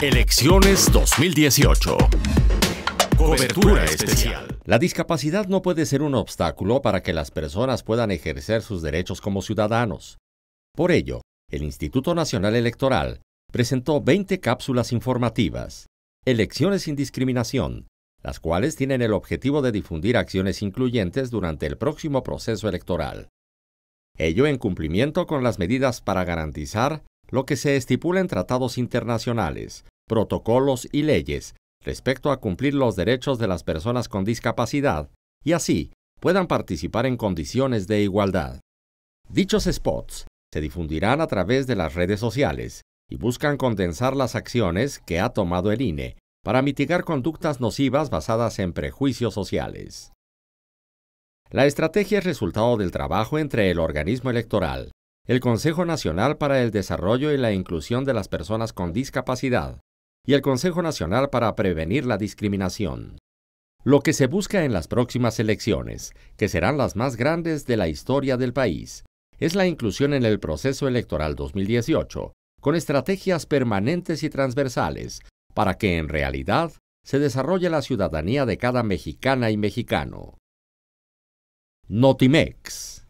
Elecciones 2018. Cobertura especial. La discapacidad no puede ser un obstáculo para que las personas puedan ejercer sus derechos como ciudadanos. Por ello, el Instituto Nacional Electoral presentó 20 cápsulas informativas, Elecciones sin discriminación, las cuales tienen el objetivo de difundir acciones incluyentes durante el próximo proceso electoral. Ello en cumplimiento con las medidas para garantizar lo que se estipula en tratados internacionales, protocolos y leyes respecto a cumplir los derechos de las personas con discapacidad y así puedan participar en condiciones de igualdad. Dichos spots se difundirán a través de las redes sociales y buscan condensar las acciones que ha tomado el INE para mitigar conductas nocivas basadas en prejuicios sociales. La estrategia es resultado del trabajo entre el organismo electoral, el Consejo Nacional para el Desarrollo y la Inclusión de las Personas con Discapacidad y el Consejo Nacional para Prevenir la Discriminación. Lo que se busca en las próximas elecciones, que serán las más grandes de la historia del país, es la inclusión en el proceso electoral 2018, con estrategias permanentes y transversales, para que en realidad se desarrolle la ciudadanía de cada mexicana y mexicano. Notimex